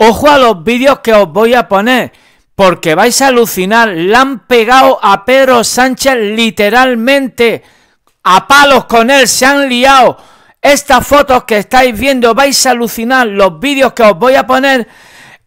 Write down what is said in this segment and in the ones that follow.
Ojo a los vídeos que os voy a poner, porque vais a alucinar. la han pegado a Pedro Sánchez literalmente. A palos con él, se han liado. Estas fotos que estáis viendo, vais a alucinar. Los vídeos que os voy a poner,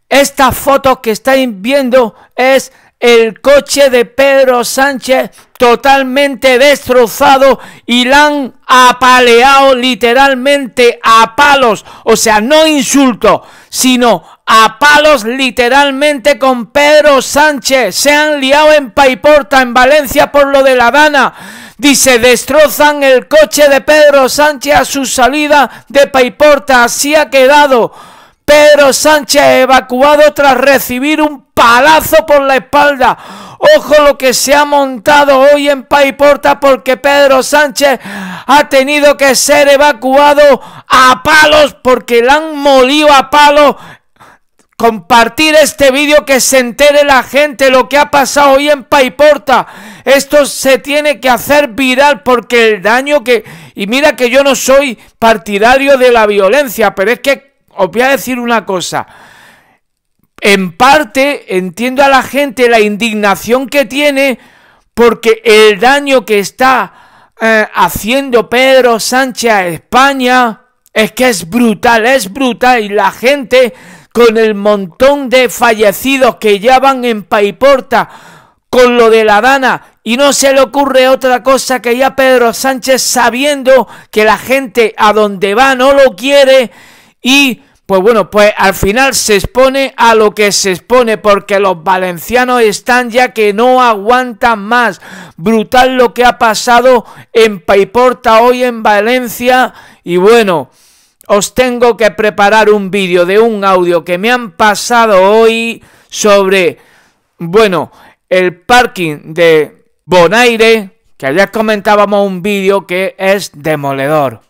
estas fotos que estáis viendo es el coche de Pedro Sánchez totalmente destrozado y la han apaleado literalmente a palos. O sea, no insulto, sino a palos literalmente con Pedro Sánchez. Se han liado en Paiporta, en Valencia, por lo de la Dana. Dice, destrozan el coche de Pedro Sánchez a su salida de Paiporta. Así ha quedado. Pedro Sánchez evacuado tras recibir un palazo por la espalda. Ojo lo que se ha montado hoy en Paiporta porque Pedro Sánchez ha tenido que ser evacuado a palos porque le han molido a palos compartir este vídeo que se entere la gente lo que ha pasado hoy en Paiporta. Esto se tiene que hacer viral porque el daño que... Y mira que yo no soy partidario de la violencia, pero es que os voy a decir una cosa. En parte entiendo a la gente la indignación que tiene porque el daño que está eh, haciendo Pedro Sánchez a España es que es brutal, es brutal y la gente con el montón de fallecidos que ya van en Paiporta, con lo de la Dana, y no se le ocurre otra cosa que ya Pedro Sánchez sabiendo que la gente a donde va no lo quiere y pues bueno, pues al final se expone a lo que se expone porque los valencianos están ya que no aguantan más. Brutal lo que ha pasado en Paiporta hoy en Valencia y bueno, os tengo que preparar un vídeo de un audio que me han pasado hoy sobre, bueno, el parking de Bonaire, que ayer comentábamos un vídeo que es demoledor.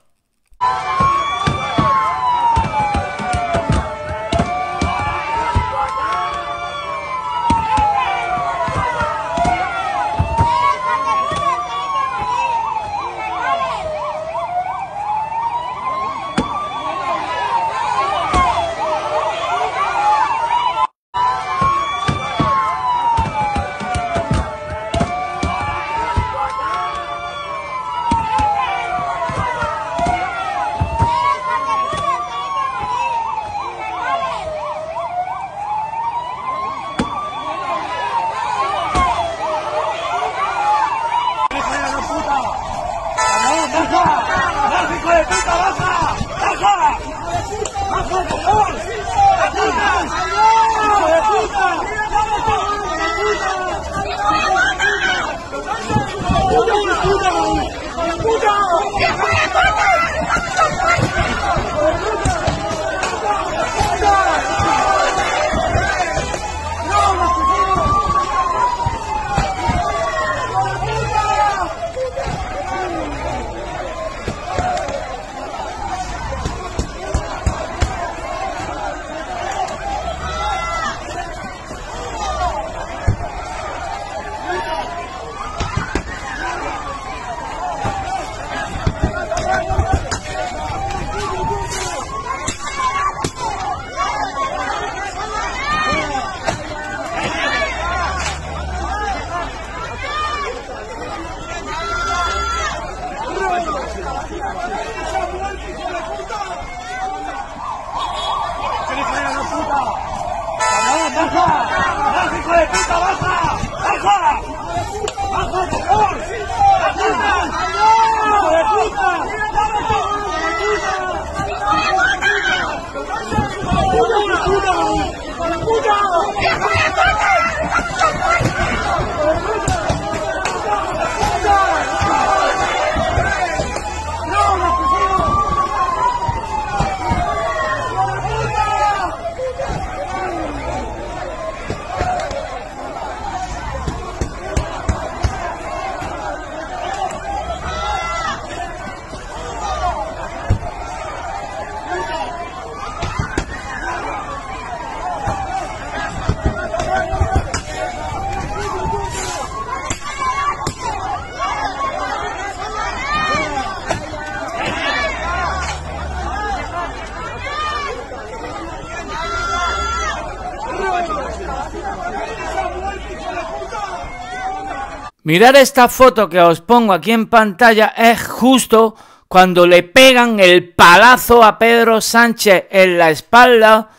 Mirar esta foto que os pongo aquí en pantalla es justo cuando le pegan el palazo a Pedro Sánchez en la espalda.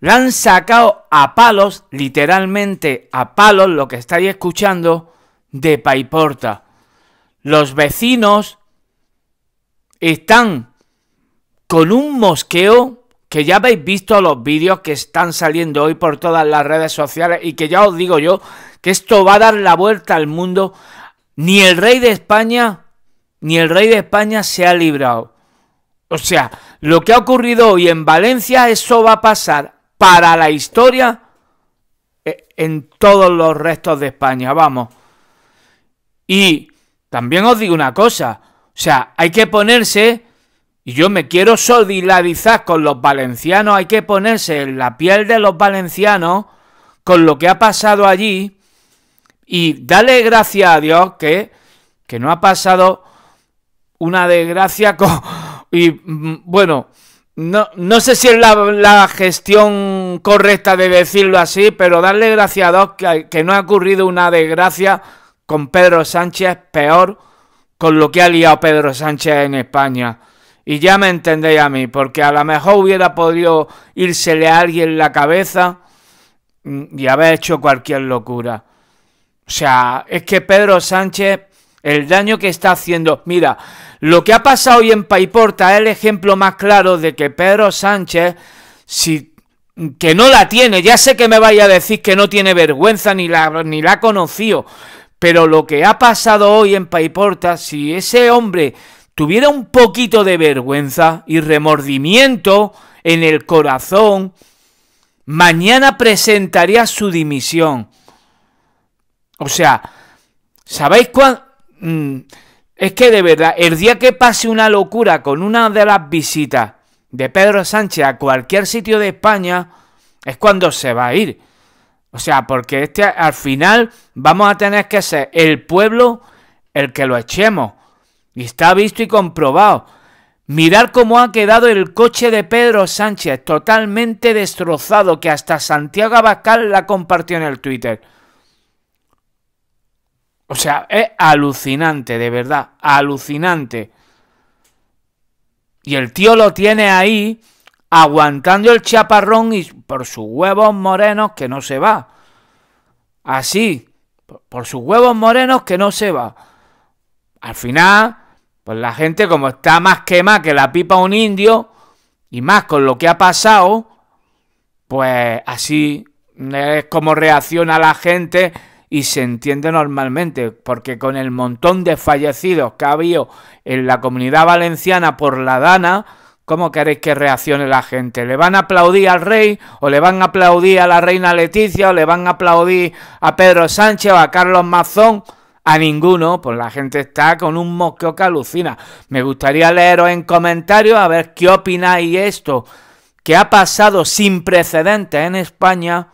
La han sacado a palos, literalmente a palos, lo que estáis escuchando, de Paiporta. Los vecinos están con un mosqueo que ya habéis visto los vídeos que están saliendo hoy por todas las redes sociales y que ya os digo yo que esto va a dar la vuelta al mundo. Ni el rey de España, ni el rey de España se ha librado. O sea, lo que ha ocurrido hoy en Valencia, eso va a pasar para la historia eh, en todos los restos de España, vamos. Y también os digo una cosa, o sea, hay que ponerse, y yo me quiero solidarizar con los valencianos, hay que ponerse en la piel de los valencianos con lo que ha pasado allí, y dale gracias a Dios que, que no ha pasado una desgracia con... Y mm, bueno, no, sé si es la, gestión correcta de decirlo así, pero dale gracias a Dios que, que no ha ocurrido una desgracia con Pedro Sánchez peor con lo que ha liado Pedro Sánchez en España. Y ya me entendéis a mí, porque a lo mejor hubiera podido irsele a alguien la cabeza mm, y haber hecho cualquier locura. O sea, es que Pedro Sánchez, el daño que está haciendo... Mira, lo que ha pasado hoy en Paiporta es el ejemplo más claro de que Pedro Sánchez, si que no la tiene, ya sé que me vaya a decir que no tiene vergüenza ni la, ni la ha conocido, pero lo que ha pasado hoy en Paiporta, si ese hombre tuviera un poquito de vergüenza y remordimiento en el corazón, mañana presentaría su dimisión. O sea, ¿sabéis cuándo... Mm, es que de verdad, el día que pase una locura con una de las visitas de Pedro Sánchez a cualquier sitio de España, es cuando se va a ir. O sea, porque este al final vamos a tener que ser el pueblo el que lo echemos. Y está visto y comprobado. Mirar cómo ha quedado el coche de Pedro Sánchez, totalmente destrozado, que hasta Santiago Abascal la compartió en el Twitter. O sea, es alucinante, de verdad, alucinante. Y el tío lo tiene ahí, aguantando el chaparrón y por sus huevos morenos que no se va. Así, por sus huevos morenos que no se va. Al final, pues la gente como está más quema que la pipa un indio, y más con lo que ha pasado, pues así es como reacciona la gente y se entiende normalmente, porque con el montón de fallecidos que ha habido en la comunidad valenciana por la Dana, ¿cómo queréis que reaccione la gente? ¿Le van a aplaudir al rey o le van a aplaudir a la reina Leticia o le van a aplaudir a Pedro Sánchez o a Carlos Mazón? a ninguno, pues la gente está con un mosqueo que alucina. Me gustaría leeros en comentarios a ver qué opináis esto, que ha pasado sin precedentes en España,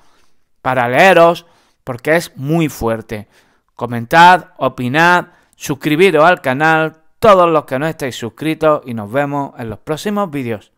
para leeros porque es muy fuerte. Comentad, opinad, suscribiros al canal, todos los que no estáis suscritos y nos vemos en los próximos vídeos.